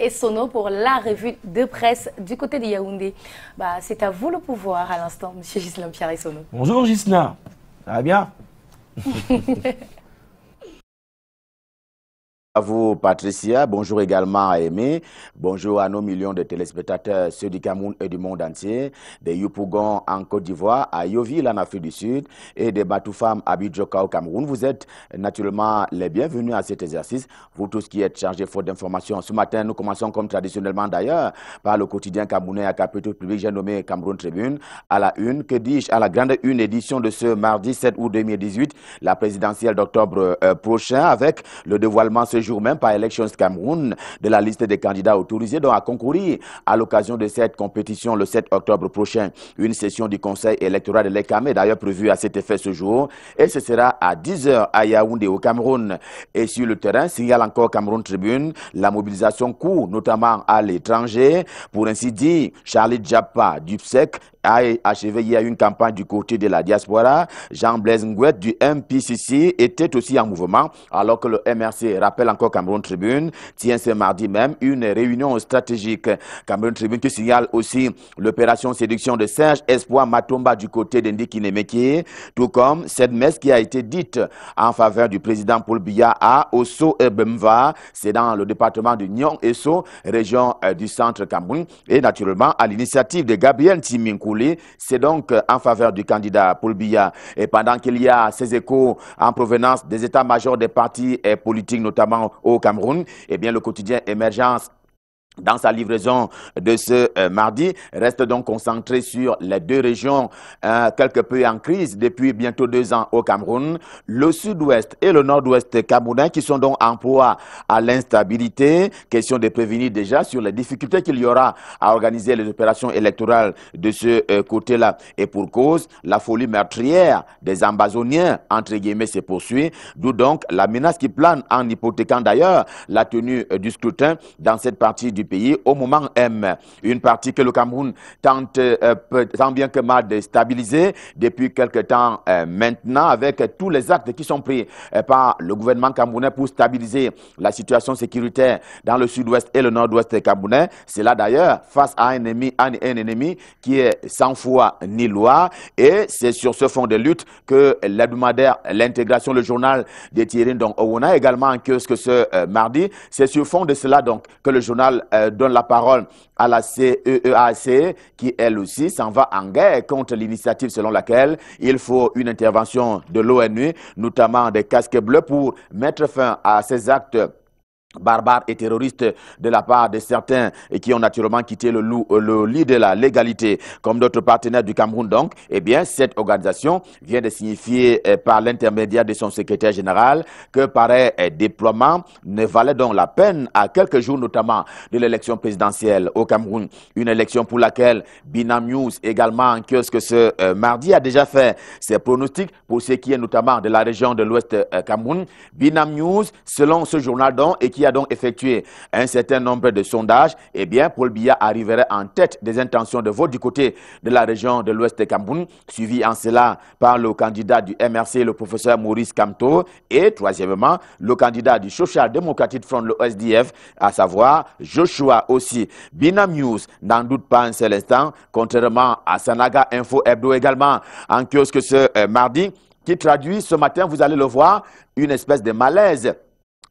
et Sono pour la revue de presse du côté de Yaoundé. Bah, c'est à vous le pouvoir à l'instant, Monsieur Gislain Pierre et Sono. Bonjour Gislain, ça va bien à vous, Patricia. Bonjour également à Aimé. Bonjour à nos millions de téléspectateurs, ceux du Cameroun et du monde entier, des Yupougon en Côte d'Ivoire, à Yoville en Afrique du Sud et des Batoufam à Bidjoka au Cameroun. Vous êtes naturellement les bienvenus à cet exercice. Vous tous qui êtes chargés faute d'informations. Ce matin, nous commençons comme traditionnellement d'ailleurs par le quotidien camerounais à capitaux public, j'ai nommé Cameroun Tribune. À la une, que dis-je, à la grande une édition de ce mardi 7 août 2018, la présidentielle d'octobre euh, prochain avec le dévoilement jour même par Elections Cameroun de la liste des candidats autorisés dont à concourir à l'occasion de cette compétition le 7 octobre prochain. Une session du Conseil électoral de l'ECAM est d'ailleurs prévue à cet effet ce jour et ce sera à 10h à Yaoundé au Cameroun. Et sur le terrain, signale encore Cameroun Tribune, la mobilisation court notamment à l'étranger. Pour ainsi dire, Charlie du PSEC a achevé a une campagne du côté de la diaspora. Jean-Blaise Nguet du MPCC était aussi en mouvement, alors que le MRC, rappelle encore Cameroun Tribune, tient ce mardi même une réunion stratégique. Cameroun Tribune qui signale aussi l'opération séduction de Serge Espoir Matomba du côté d'Indikinemeki, tout comme cette messe qui a été dite en faveur du président Paul Biya à Osso et C'est dans le département de Nyon-Esso, région euh, du centre Cameroun, et naturellement à l'initiative de Gabriel Timinkou. C'est donc euh, en faveur du candidat Paul Biya. Et pendant qu'il y a ces échos en provenance des états-majors des partis euh, politiques, notamment au Cameroun, eh bien, le quotidien Émergence dans sa livraison de ce euh, mardi, reste donc concentré sur les deux régions euh, quelque peu en crise depuis bientôt deux ans au Cameroun, le sud-ouest et le nord-ouest camerounais qui sont donc en proie à l'instabilité. Question de prévenir déjà sur les difficultés qu'il y aura à organiser les opérations électorales de ce euh, côté-là. Et pour cause, la folie meurtrière des ambazoniens, entre guillemets, se poursuit, d'où donc la menace qui plane en hypothéquant d'ailleurs la tenue du scrutin dans cette partie du pays au moment M. Une partie que le Cameroun tente euh, tant bien que mal de stabiliser depuis quelque temps euh, maintenant avec tous les actes qui sont pris euh, par le gouvernement camerounais pour stabiliser la situation sécuritaire dans le sud-ouest et le nord-ouest camerounais. C'est là d'ailleurs face à un ennemi, un, ennemi qui est sans foi ni loi et c'est sur ce fond de lutte que l'hebdomadaire L'intégration, le journal de Thierry donc, Owona également en que ce mardi. C'est sur fond de cela donc que le journal euh, donne la parole à la CEEAC e e qui, elle aussi, s'en va en guerre contre l'initiative selon laquelle il faut une intervention de l'ONU, notamment des casques bleus, pour mettre fin à ces actes barbares et terroristes de la part de certains qui ont naturellement quitté euh, le, lit de la légalité. Comme d'autres partenaires du Cameroun donc, eh bien, cette organisation vient de signifier eh, par l'intermédiaire de son secrétaire général que pareil eh, déploiement ne valait donc la peine à quelques jours notamment de l'élection présidentielle au Cameroun. Une élection pour laquelle Binam News également en kiosque ce euh, mardi a déjà fait ses pronostics pour ce qui est notamment de la région de l'ouest euh, Cameroun. Binam News, selon ce journal donc, et qui a donc effectué un certain nombre de sondages, eh bien, Paul Biya arriverait en tête des intentions de vote du côté de la région de l'Ouest de Cameroun, suivi en cela par le candidat du MRC, le professeur Maurice Camto, et troisièmement, le candidat du Social Democratic Front, le SDF, à savoir Joshua aussi. Binam News n'en doute pas un seul instant, contrairement à Sanaga Info Hebdo également, en kiosque ce euh, mardi, qui traduit ce matin, vous allez le voir, une espèce de malaise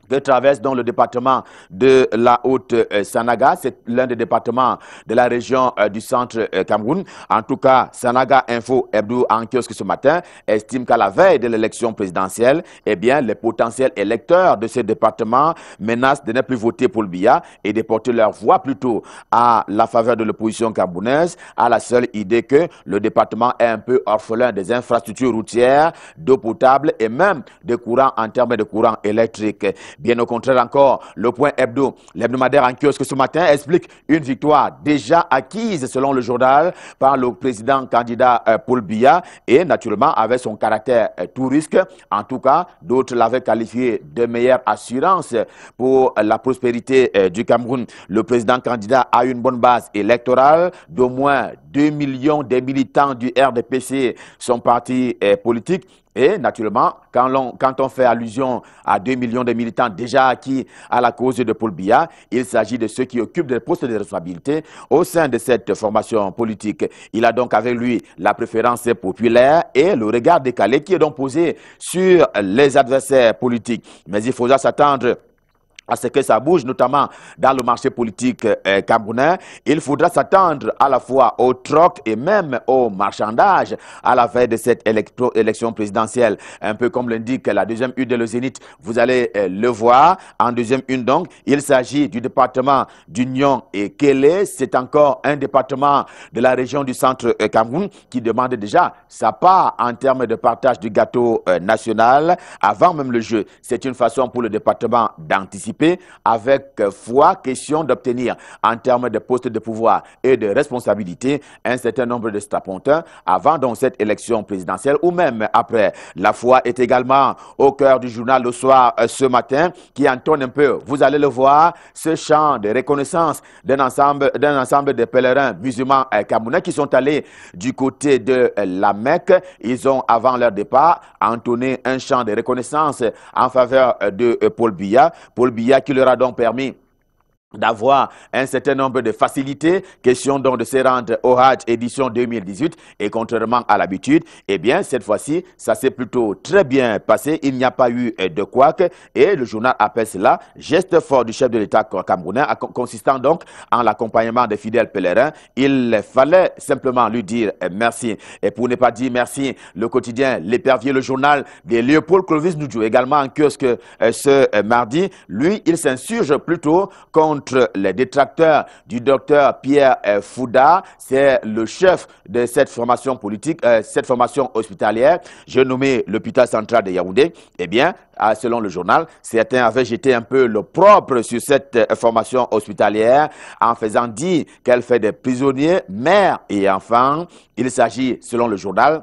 que traverse donc le département de la Haute-Sanaga. Euh, C'est l'un des départements de la région euh, du centre euh, Cameroun. En tout cas, Sanaga Info Hebdo en kiosque ce matin estime qu'à la veille de l'élection présidentielle, eh bien, les potentiels électeurs de ce département menacent de ne plus voter pour le BIA et de porter leur voix plutôt à la faveur de l'opposition camerounaise, à la seule idée que le département est un peu orphelin des infrastructures routières, d'eau potable et même de courant en termes de courant électrique. Bien au contraire encore, le point hebdo, l'hebdomadaire en kiosque ce matin explique une victoire déjà acquise selon le journal par le président candidat euh, Paul Biya et naturellement avec son caractère euh, tout risque. En tout cas, d'autres l'avaient qualifié de meilleure assurance pour la prospérité euh, du Cameroun. Le président candidat a une bonne base électorale d'au moins 2 millions de militants du RDPC, son parti politique, et naturellement, quand on, fait allusion à 2 millions de militants déjà acquis à la cause de Paul Biya, il s'agit de ceux qui occupent des postes de responsabilité au sein de cette formation politique. Il a donc avec lui la préférence populaire et le regard décalé qui est donc posé sur les adversaires politiques. Mais il faudra s'attendre à ce que ça bouge, notamment dans le marché politique euh, camerounais. Il faudra s'attendre à la fois au troc et même au marchandage à la fin de cette élection présidentielle. Un peu comme l'indique la deuxième une de le Zénith, vous allez euh, le voir. En deuxième une donc, il s'agit du département d'Union et Kélé. C'est encore un département de la région du centre euh, Cameroun qui demande déjà sa part en termes de partage du gâteau national avant même le jeu. C'est une façon pour le département d'anticiper avec euh, foi, question d'obtenir en termes de postes de pouvoir et de responsabilité un certain nombre de strapontins avant donc cette élection présidentielle ou même après. La foi est également au cœur du journal Le Soir euh, ce matin qui entonne un peu, vous allez le voir, ce chant de reconnaissance d'un ensemble, d'un ensemble de pèlerins musulmans euh, camerounais qui sont allés du côté de la Mecque. Ils ont, avant leur départ, entonné un chant de reconnaissance en faveur de Paul Biya. Paul Biya qui leur a donc permis d'avoir un certain nombre de facilités, question donc de se rendre au Hajj édition 2018, et contrairement à l'habitude, eh bien, cette fois-ci, ça s'est plutôt très bien passé, il n'y a pas eu euh, de couac, et le journal appelle cela geste fort du chef de l'État camerounais, consistant donc en l'accompagnement des fidèles pèlerins, il fallait simplement lui dire euh, merci, et pour ne pas dire merci, le quotidien, l'épervier, le journal de Léopold Clovis Ndjou également en kiosque euh, ce mardi, lui, il s'insurge plutôt qu'on contre les détracteurs du docteur Pierre euh, Fouda. C'est le chef de cette formation politique, euh, cette formation hospitalière. Je nommé l'hôpital central de Yaoundé. Eh bien, selon le journal, certains avaient jeté un peu le propre sur cette euh, formation hospitalière en faisant dire qu'elle fait des prisonniers, mères et enfants. Il s'agit, selon le journal,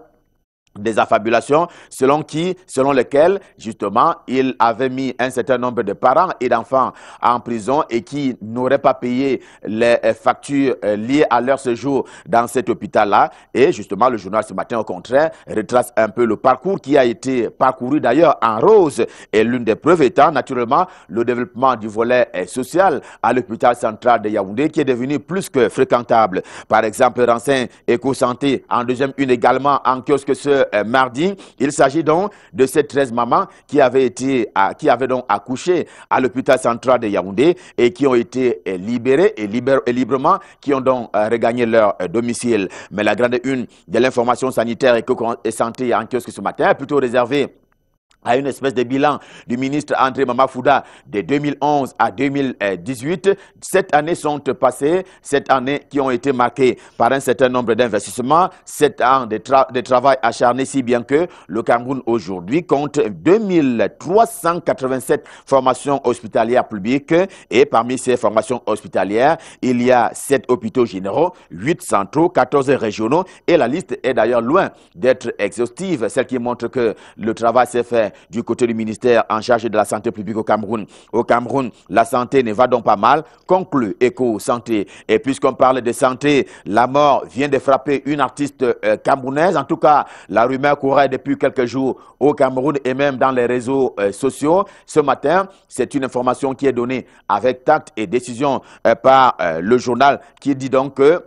des affabulations selon qui, selon lesquelles, justement, il avait mis un certain nombre de parents et d'enfants en prison et qui n'auraient pas payé les euh, factures euh, liées à leur séjour dans cet hôpital-là. Et justement, le journal ce matin, au contraire, retrace un peu le parcours qui a été parcouru d'ailleurs en rose. Et l'une des preuves étant, naturellement, le développement du volet euh, social à l'hôpital central de Yaoundé qui est devenu plus que fréquentable. Par exemple, Rancin eco santé en deuxième une également en kiosque ce euh, mardi. Il s'agit donc de ces 13 mamans qui avaient, été qui donc accouché à l'hôpital central de Yaoundé et qui ont été euh, libérées et, et librement, qui ont donc euh, regagné leur domicile. Mais la grande une de l'information sanitaire et, santé en kiosque ce matin est plutôt réservée à une espèce de bilan du ministre André Mamafouda de 2011 à 2018. Sept années sont passées, sept années qui ont été marquées par un certain nombre d'investissements, sept ans de, travail acharné, si bien que le Cameroun aujourd'hui compte 2387 formations hospitalières publiques et parmi ces formations hospitalières, il y a sept hôpitaux généraux, huit centraux, 14 régionaux et la liste est d'ailleurs loin d'être exhaustive, celle qui montre que le travail s'est fait du côté du ministère en charge de la santé publique au Cameroun. Au Cameroun, la santé ne va donc pas mal, conclut Eco Santé. Et puisqu'on parle de santé, la mort vient de frapper une artiste euh, camerounaise. En tout cas, la rumeur courait depuis quelques jours au Cameroun et même dans les réseaux euh, sociaux. Ce matin, c'est une information qui est donnée avec tact et décision euh, par le journal qui dit donc que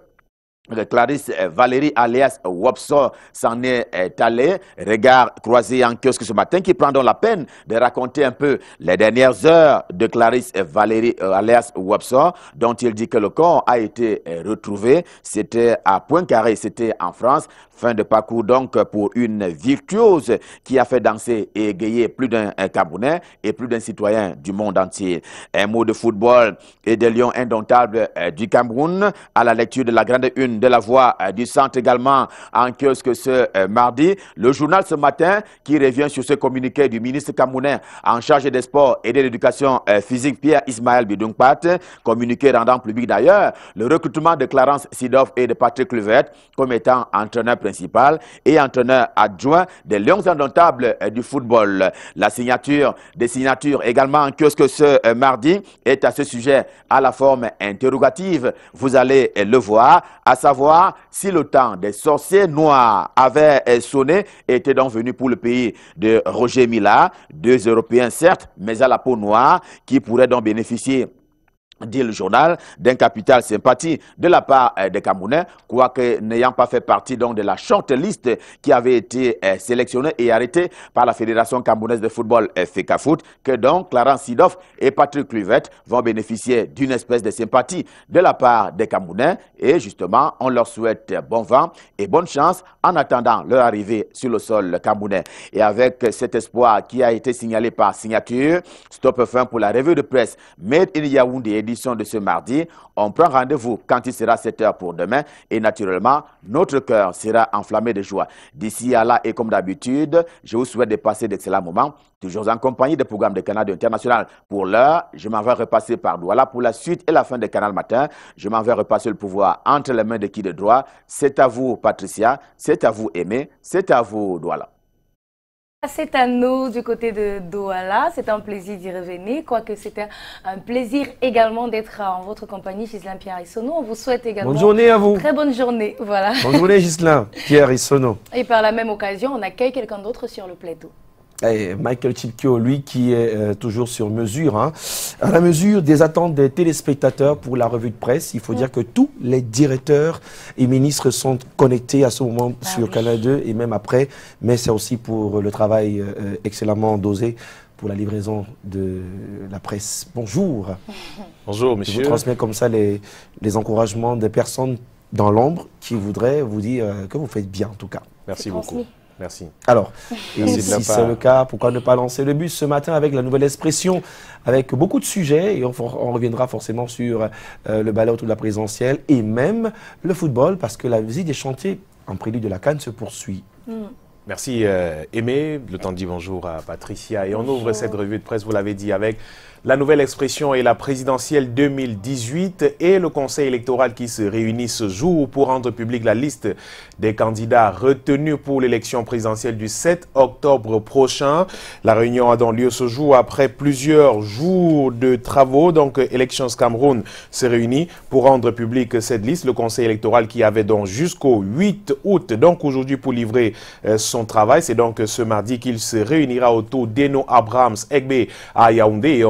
Clarisse euh, Valérie alias Wobson s'en est allé. Regard croisé en kiosque ce matin qui prend donc la peine de raconter un peu les dernières heures de Clarisse Valérie euh, alias Wobson dont il dit que le corps a été euh, retrouvé. C'était à Poincaré, c'était en France. Fin de parcours donc pour une virtuose qui a fait danser et égayer plus d'un euh, Camerounais et plus d'un citoyen du monde entier. Un mot de football et des lions indomptables euh, du Cameroun à la lecture de la grande une de la voix euh, du centre également en kiosque ce mardi. Le journal ce matin qui revient sur ce communiqué du ministre camerounais en charge des sports et de l'éducation physique Pierre Ismaël Bidungpat, communiqué rendant public d'ailleurs le recrutement de Clarence Sidoff et de Patrick Levette comme étant entraîneur principal et entraîneur adjoint des Lions indomptables euh, du football. La signature des signatures également ce que euh, ce mardi est à ce sujet à la forme interrogative. Vous allez euh, le voir, à savoir si le temps des sorciers noirs avait sonné et était donc venu pour le pays de Roger Mila, deux Européens certes, mais à la peau noire, qui pourraient donc bénéficier dit le journal, d'un capital sympathie de la part euh, des Camerounais, quoique n'ayant pas fait partie donc de la liste qui avait été euh, sélectionnée et arrêtée par la Fédération camerounaise de football euh, FK Foot que donc Clarence Sidoff et Patrick Cluvette vont bénéficier d'une espèce de sympathie de la part des Camerounais. Et justement, on leur souhaite bon vent et bonne chance en attendant leur arrivée sur le sol camerounais. Et avec cet espoir qui a été signalé par signature, stop fin pour la revue de presse Made in Yaoundé de ce mardi. On prend rendez-vous quand il sera 7 heures pour demain et naturellement, notre cœur sera enflammé de joie. D'ici à là et comme d'habitude, je vous souhaite de passer d'excellents moments, toujours en compagnie des programmes de Canal International. Pour l'heure, je m'en vais repasser par Douala pour la suite et la fin de Canal Matin. Je m'en vais repasser le pouvoir entre les mains de qui de droit. C'est à vous, Patricia. C'est à vous, Aimé. C'est à vous, Douala. C'est à nous du côté de Douala. C'est un plaisir d'y revenir, quoique c'était un plaisir également d'être en votre compagnie, Gislain Pierre Issono. On vous souhaite également. Bonne journée à vous. Très bonne journée. Voilà. Bonne journée, Gislain Pierre Issono. Et par la même occasion, on accueille quelqu'un d'autre sur le plateau. Michael Chilkio, lui, qui est euh, toujours sur mesure, hein. à la mesure des attentes des téléspectateurs pour la revue de presse. Il faut mm. dire que tous les directeurs et ministres sont connectés à ce moment ah sur le Canal 2 et même après. Mais c'est aussi pour le travail euh, euh, excellemment dosé pour la livraison de la presse. Bonjour. Bonjour, monsieur. Je vous transmets comme ça les, les encouragements des personnes dans l'ombre qui voudraient vous dire que vous faites bien, en tout cas. Merci beaucoup. Merci. Alors, si c'est le cas, pourquoi ne pas lancer le bus ce matin avec la nouvelle expression, avec beaucoup de sujets, et on, reviendra forcément sur euh, le autour ou la présidentielle, et même le football, parce que la visite des chantiers en prélude de la Cannes se poursuit. Mm. Merci euh, Aimé, le temps de dire bonjour à Patricia, et on ouvre cette revue de presse, vous l'avez dit, avec la nouvelle expression est la présidentielle 2018 et le conseil électoral qui se réunit ce jour pour rendre publique la liste des candidats retenus pour l'élection présidentielle du 7 octobre prochain. La réunion a donc lieu ce jour après plusieurs jours de travaux. Donc Elections Cameroun se réunit pour rendre publique cette liste. Le conseil électoral qui avait donc jusqu'au 8 août, donc aujourd'hui pour livrer euh, son travail. C'est donc ce mardi qu'il se réunira autour d'Eno Abrams Egbe à Yaoundé et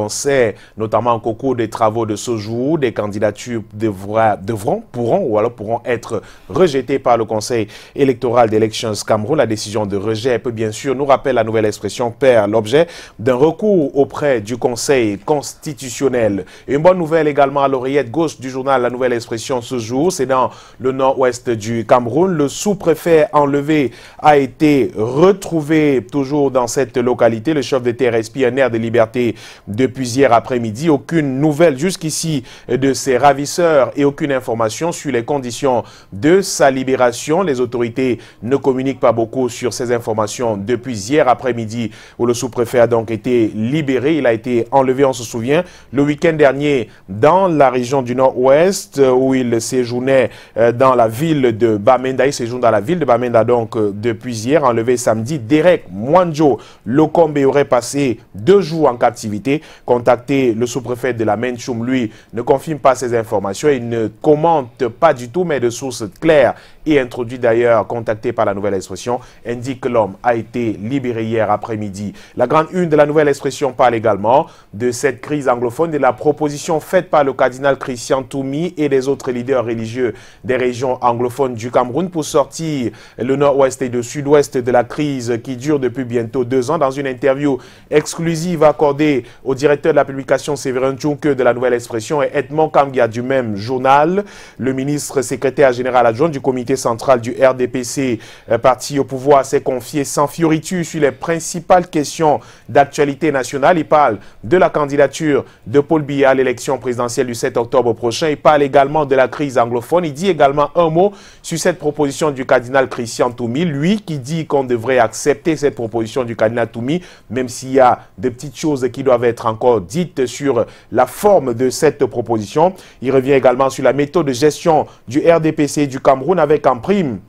notamment au cours des travaux de ce jour. Des candidatures devront, pourront ou alors pourront être rejetées par le Conseil électoral d'Elections Cameroun. La décision de rejet peut bien sûr, nous rappeler la nouvelle expression, perd l'objet d'un recours auprès du Conseil constitutionnel. Une bonne nouvelle également à l'oreillette gauche du journal La Nouvelle Expression ce jour, c'est dans le nord-ouest du Cameroun. Le sous-préfet enlevé a été retrouvé toujours dans cette localité. Le chef de terre air de liberté depuis hier après-midi. Aucune nouvelle jusqu'ici de ses ravisseurs et aucune information sur les conditions de sa libération. Les autorités ne communiquent pas beaucoup sur ces informations depuis hier après-midi où le sous-préfet a donc été libéré. Il a été enlevé, on se souvient, le week-end dernier dans la région du nord-ouest euh, où il séjournait euh, dans la ville de Bamenda. Il séjourne dans la ville de Bamenda donc euh, depuis hier, enlevé samedi. Derek Mwanjo Lokombe aurait passé deux jours en captivité. Contacter le sous-préfet de la Menchoum, lui, ne confirme pas ces informations. Il ne commente pas du tout, mais de sources claires et introduit d'ailleurs, contacté par la Nouvelle Expression, indique que l'homme a été libéré hier après-midi. La grande une de la Nouvelle Expression parle également de cette crise anglophone, de la proposition faite par le cardinal Christian Toumi et les autres leaders religieux des régions anglophones du Cameroun pour sortir le nord-ouest et le sud-ouest de la crise qui dure depuis bientôt deux ans. Dans une interview exclusive accordée au directeur de la publication Séverin Tchounke de la Nouvelle Expression et Edmond Kamgia du même journal, le ministre secrétaire général adjoint du comité centrale central du RDPC, euh, parti au pouvoir, s'est confié sans fioriture sur les principales questions d'actualité nationale. Il parle de la candidature de Paul Biya à l'élection présidentielle du 7 octobre prochain. Il parle également de la crise anglophone. Il dit également un mot sur cette proposition du cardinal Christian Toumi, lui qui dit qu'on devrait accepter cette proposition du cardinal Toumi, même s'il y a de petites choses qui doivent être encore dites sur la forme de cette proposition. Il revient également sur la méthode de gestion du RDPC du Cameroun avec Qu'en prime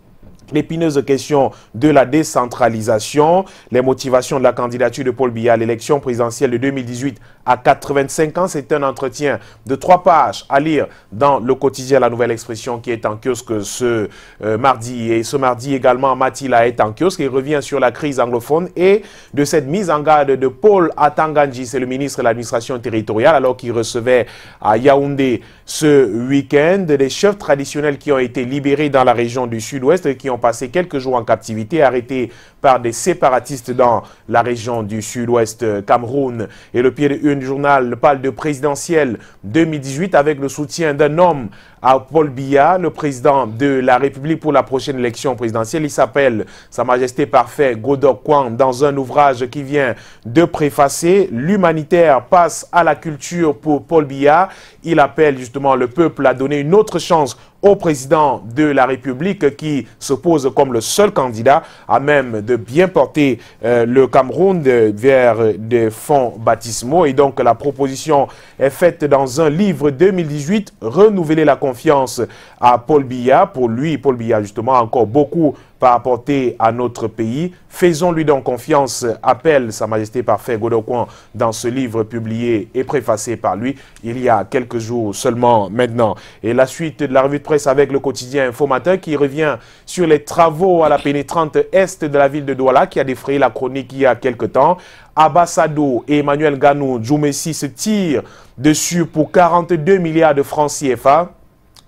L'épineuse question de la décentralisation, les motivations de la candidature de Paul Biya à l'élection présidentielle de 2018 à 85 ans. C'est un entretien de trois pages à lire dans le quotidien La Nouvelle Expression qui est en kiosque ce euh, mardi. Et ce mardi également, Mathila est en kiosque et revient sur la crise anglophone et de cette mise en garde de Paul Atanganji, c'est le ministre de l'administration territoriale, alors qu'il recevait à Yaoundé ce week-end des chefs traditionnels qui ont été libérés dans la région du sud-ouest et qui ont passé quelques jours en captivité, arrêtés par des séparatistes dans la région du sud-ouest euh, Cameroun et le pied de le journal parle de présidentiel 2018 avec le soutien d'un homme à Paul Biya, le président de la République pour la prochaine élection présidentielle. Il s'appelle Sa Majesté Parfait Godok Kwan dans un ouvrage qui vient de préfacer. L'humanitaire passe à la culture pour Paul Biya. Il appelle justement le peuple à donner une autre chance au président de la République qui se pose comme le seul candidat à même de bien porter euh, le Cameroun vers des fonds baptismaux. Et donc la proposition est faite dans un livre 2018, Renouveler la confiance à Paul Biya. Pour lui, Paul Biya justement encore beaucoup pas apporté à notre pays. Faisons-lui donc confiance, appelle Sa Majesté Parfait Godokwan dans ce livre publié et préfacé par lui il y a quelques jours seulement maintenant. Et la suite de la revue de presse avec le quotidien informateur qui revient sur les travaux à la pénétrante est de la ville de Douala qui a défrayé la chronique il y a quelques temps. Abassado et Emmanuel Ganou Djoumessi se tirent dessus pour 42 milliards de francs CFA.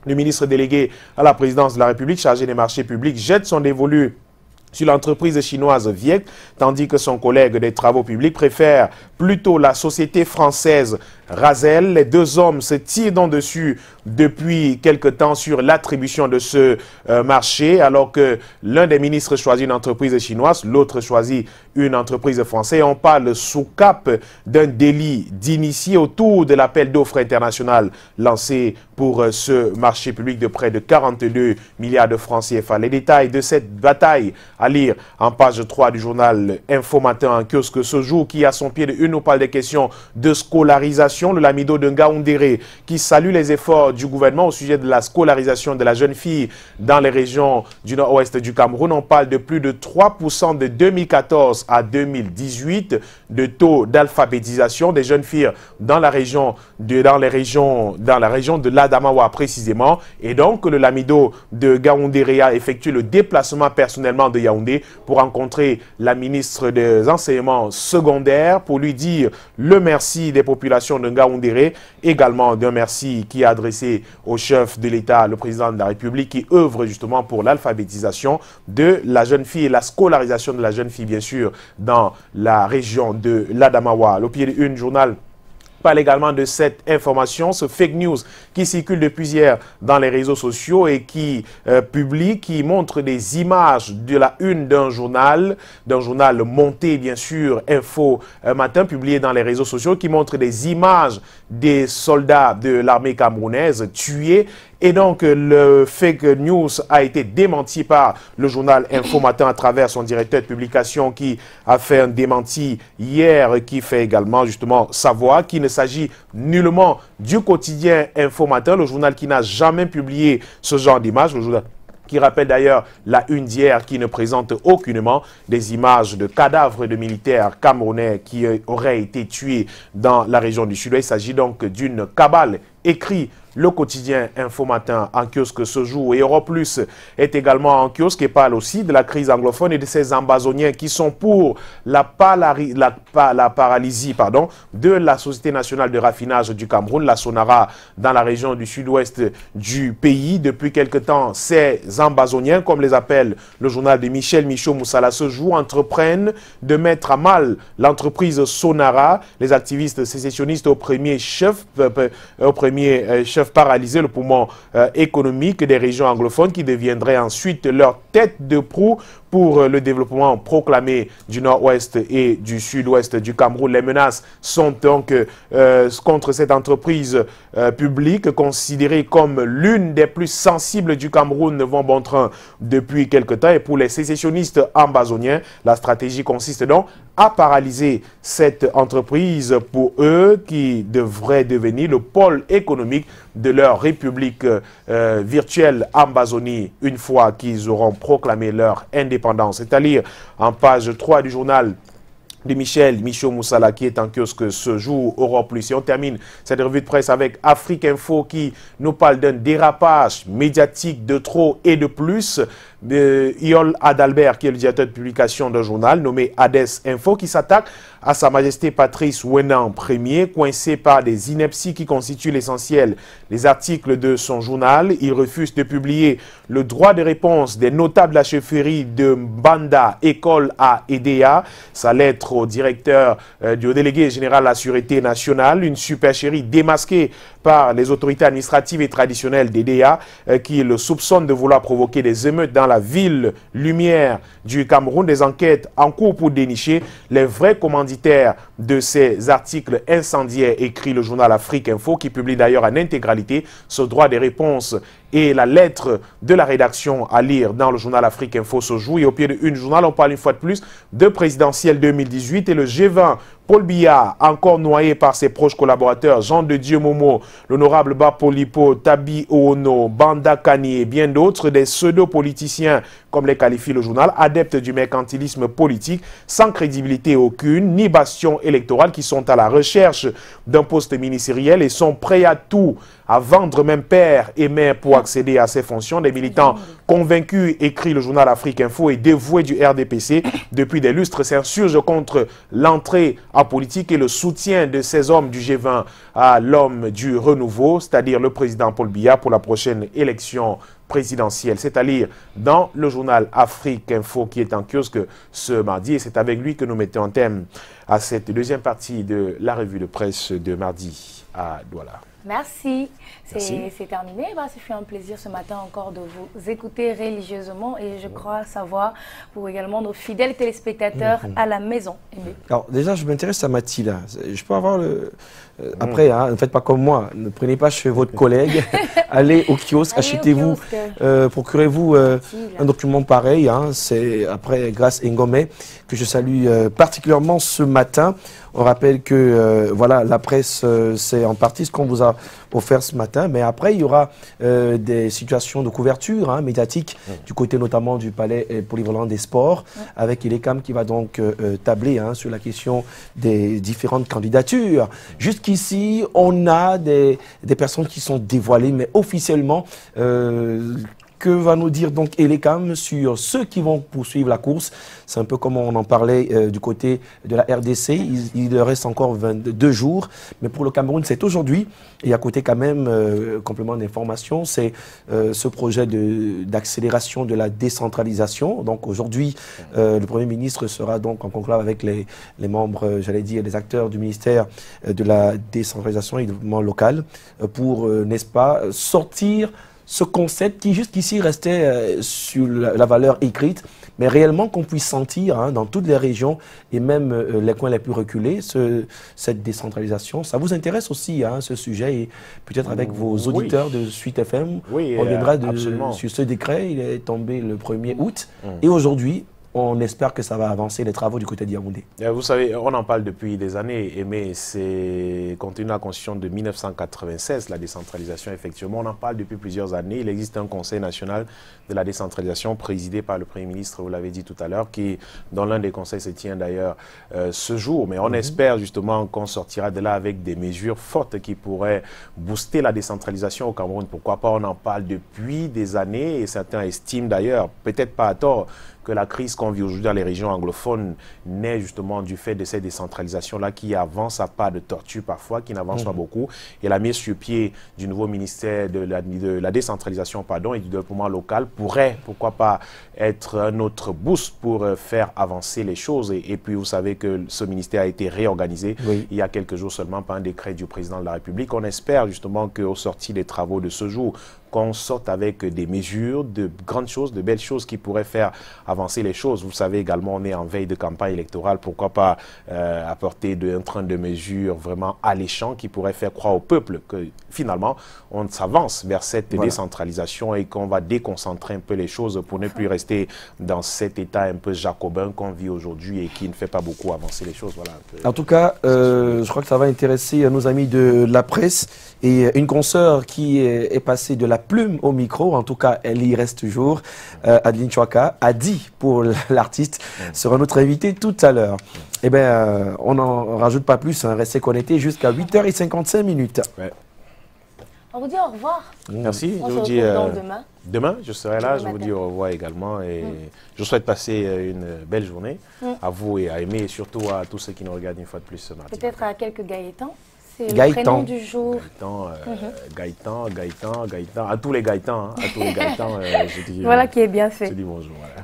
Le ministre délégué à la présidence de la République chargé des marchés publics jette son dévolu sur l'entreprise chinoise Viet, tandis que son collègue des travaux publics préfère plutôt la société française Razel. Les deux hommes se tirent donc dessus depuis quelque temps sur l'attribution de ce euh, marché, alors que l'un des ministres choisit une entreprise chinoise, l'autre choisit une entreprise française. On parle sous cap d'un délit d'initié autour de l'appel d'offres internationales lancé pour euh, ce marché public de près de 42 milliards de francs CFA. Les détails de cette bataille à lire en page 3 du journal Info Matin en kiosque ce jour qui à son pied de une nous parle des questions de scolarisation de l'amido de Ngaoundéré qui salue les efforts du gouvernement au sujet de la scolarisation de la jeune fille dans les régions du nord-ouest du Cameroun. On parle de plus de 3% de 2014 à 2018 de taux d'alphabétisation des jeunes filles dans la région de, dans les régions, dans la région de l'Adamawa précisément. Et donc, le Lamido de a effectué le déplacement personnellement de Yaoundé pour rencontrer la ministre des enseignements secondaires pour lui dire le merci des populations de Gaoundéré, également d'un merci qui est adressé au chef de l'État, le président de la République, qui œuvre justement pour l'alphabétisation de la jeune fille et la scolarisation de la jeune fille, bien sûr, dans la région de l'Adamawa. pied Une, journal parle également de cette information, ce fake news qui circule depuis hier dans les réseaux sociaux et qui euh, publie, qui montre des images de la une d'un journal, d'un journal monté bien sûr, Info euh, Matin, publié dans les réseaux sociaux, qui montre des images des soldats de l'armée camerounaise tués et donc, euh, le fake news a été démenti par le journal InfoMatin à travers son directeur de publication qui a fait un démenti hier, qui fait également justement savoir qu'il ne s'agit nullement du quotidien InfoMatin, le journal qui n'a jamais publié ce genre d'image, qui rappelle d'ailleurs la une d'hier qui ne présente aucunement des images de cadavres de militaires camerounais qui auraient été tués dans la région du Sud. Il s'agit donc d'une cabale écrit le quotidien Info Matin en kiosque ce jour et Europe Plus est également en kiosque et parle aussi de la crise anglophone et de ces ambazoniens qui sont pour la, paralysie pardon, de la Société nationale de raffinage du Cameroun, la Sonara, dans la région du sud-ouest du pays. Depuis quelque temps, ces ambazoniens, comme les appelle le journal de Michel Michaud Moussala ce jour, entreprennent de mettre à mal l'entreprise Sonara. Les activistes sécessionnistes au premier chef, euh, au premier premier euh, chef paralysé le poumon euh, économique des régions anglophones qui deviendrait ensuite leur tête de proue pour euh, le développement proclamé du nord-ouest et du sud-ouest du Cameroun. Les menaces sont donc contre cette entreprise publique considérée comme l'une des plus sensibles du Cameroun vont bon train depuis quelque temps. Et pour les sécessionnistes ambazoniens, la stratégie consiste donc à paralyser cette entreprise pour eux qui devraient devenir le pôle économique de leur république euh, virtuelle Ambazonie une fois qu'ils auront proclamé leur indépendance. C'est-à-dire en page 3 du journal de Michel Michaud Moussala qui est en kiosque ce jour Europe Plus. Et on termine cette revue de presse avec Afrique Info qui nous parle d'un dérapage médiatique de trop et de plus de Iol Adalbert, qui est le directeur de publication d'un journal nommé Hades Info, qui s'attaque à Sa Majesté Patrice Wenan Ier, coincé par des inepties qui constituent l'essentiel des articles de son journal. Il refuse de publier le droit de réponse des notables à chefferie de Banda, École à Edea. sa lettre au directeur euh, du délégué général à la Sûreté nationale, une supercherie démasquée par les autorités administratives et traditionnelles des euh, qui le soupçonnent de vouloir provoquer des émeutes dans la ville lumière du Cameroun. Des enquêtes en cours pour dénicher les vrais commanditaires de ces articles incendiaires, écrit le journal Afrique Info, qui publie d'ailleurs en intégralité ce droit des réponses et la lettre de la rédaction à lire dans le journal Afrique Info se joue. Et au pied de journal, on parle une fois de plus de présidentiel 2018 et le G20 Paul Biya, encore noyé par ses proches collaborateurs, Jean de Dieu Momo, l'honorable Bapolipo, Tabi Oono, Banda Kani et bien d'autres, des pseudo-politiciens, comme les qualifie le journal, adeptes du mercantilisme politique, sans crédibilité aucune, ni bastion électorale, qui sont à la recherche d'un poste ministériel et sont prêts à tout à vendre même père et mère pour accéder à ses fonctions. Des militants convaincus, écrit le journal Afrique Info, et dévoués du RDPC depuis des lustres s'insurgent contre l'entrée en politique et le soutien de ces hommes du G20 à l'homme du renouveau, c'est-à-dire le président Paul Biya pour la prochaine élection présidentielle. C'est à dire dans le journal Afrique Info qui est en kiosque ce mardi. Et c'est avec lui que nous mettons en thème à cette deuxième partie de la revue de presse de mardi à Douala. Merci. C'est terminé. Bah, un plaisir ce matin encore de vous écouter religieusement et je crois savoir pour également nos fidèles téléspectateurs mhm. à la maison. Alors déjà, je m'intéresse à Mathilda. Je peux avoir le... Euh, mhm. Après, hein, ne faites pas comme moi. Ne prenez pas chez votre collègue. Allez au kiosque, achetez-vous, euh, procurez-vous euh, un document pareil. Hein. C'est après grâce Ngomé que je salue particulièrement ce matin. On rappelle que voilà, la presse, c'est en partie ce qu'on vous a offert ce matin mais après, il y aura euh, des situations de couverture hein, médiatique du côté notamment du palais euh, polyvalent des sports, avec ILECAM qui va donc euh, tabler hein, sur la question des différentes candidatures. Jusqu'ici, on a des, personnes qui sont dévoilées, mais officiellement, que va nous dire donc Elecam sur ceux qui vont poursuivre la course. C'est un peu comme on en parlait euh, du côté de la RDC. Il, il, reste encore 22 jours. Mais pour le Cameroun, c'est aujourd'hui. Et à côté quand même, euh, complément d'information, c'est euh, ce projet d'accélération de, la décentralisation. Donc aujourd'hui, le Premier ministre sera donc en conclave avec les, les membres, j'allais dire, les acteurs du ministère de la décentralisation et du développement local pour, n'est-ce pas, sortir ce concept qui jusqu'ici restait euh, sur la, valeur écrite, mais réellement qu'on puisse sentir hein, dans toutes les régions et même euh, euh, les coins les plus reculés, cette décentralisation. Ça vous intéresse aussi, hein, ce sujet, et peut-être avec mm, vos auditeurs de Suite FM, on viendra sur ce décret, il est tombé le 1er août, mm. et aujourd'hui, on espère que ça va avancer les travaux du côté d'Yaoundé. Eh, vous savez, on en parle depuis des années, mais c'est de la constitution de 1996, la décentralisation, effectivement. On en parle depuis plusieurs années. Il existe un conseil national de la décentralisation présidé par le Premier ministre, vous l'avez dit tout à l'heure, qui, dans l'un des conseils, se tient d'ailleurs euh, ce jour. Mais on mhm. espère justement qu'on sortira de là avec des mesures fortes qui pourraient booster la décentralisation au Cameroun. Pourquoi pas On en parle depuis des années et certains estiment d'ailleurs, peut-être pas à tort, que la crise qu'on vit aujourd'hui dans les régions anglophones naît justement du fait de cette décentralisation-là qui avance à pas de tortue parfois, qui n'avance pas mhm. beaucoup. Et la mise sur pied du nouveau ministère de la, décentralisation pardon, et du développement local pourrait, pourquoi pas, être notre autre boost pour euh, faire avancer les choses. Et, puis, vous savez que ce ministère a été réorganisé il y a quelques jours seulement par un décret du président de la République. On espère justement qu'au sorti des travaux de ce jour, qu'on sorte avec des mesures, de grandes choses, de belles choses qui pourraient faire avancer les choses. Vous savez également, on est en veille de campagne électorale, pourquoi pas euh, apporter de, un train de mesures vraiment alléchant qui pourrait faire croire au peuple que finalement, on s'avance vers cette décentralisation et qu'on va déconcentrer un peu les choses pour ne plus rester dans cet état un peu jacobin qu'on vit aujourd'hui et qui ne fait pas beaucoup avancer les choses. Voilà, en tout cas, euh, je crois que ça va intéresser euh, nos amis de la presse et une consoeur qui est passée de la plume au micro, en tout cas, elle y reste toujours. Euh, Adeline Chouaka a dit pour l'artiste sera notre invité tout à l'heure. Eh bien, euh, on n'en rajoute pas plus, hein. restez connectés jusqu'à 8h55 minutes. On vous dit au revoir. Merci. je vous dis euh, demain. demain. je serai là. je vous dis au revoir également. Et mm. je souhaite passer une belle journée mm. à vous et à Aimé et surtout à tous ceux qui nous regardent une fois de plus ce matin. Peut-être à quelques Gaëtans. C'est à tous les Gaëtans, voilà qui est bien fait.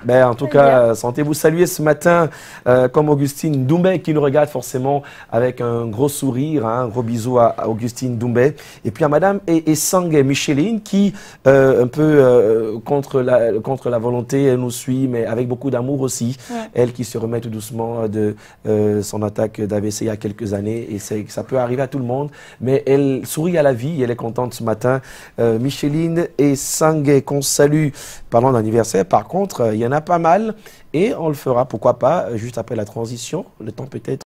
Ben, en tout cas, sentez-vous euh, saluer ce matin, euh, comme Augustine Doumbé qui nous regarde forcément avec un gros sourire, un hein. gros bisou à, Augustine Doumbé. Et puis à Madame Essang et, Micheline qui, euh, un peu contre, la, contre la volonté, elle nous suit, mais avec beaucoup d'amour aussi. Elle qui se remet tout doucement de son attaque d'AVC il y a quelques années. Et ça peut arriver à tout monde, mais elle sourit à la vie, elle est contente ce matin. Euh, Micheline et Sangue qu'on salue parlant d'anniversaire. Par contre, euh, il y en a pas mal et on le fera, pourquoi pas, juste après la transition, le temps peut-être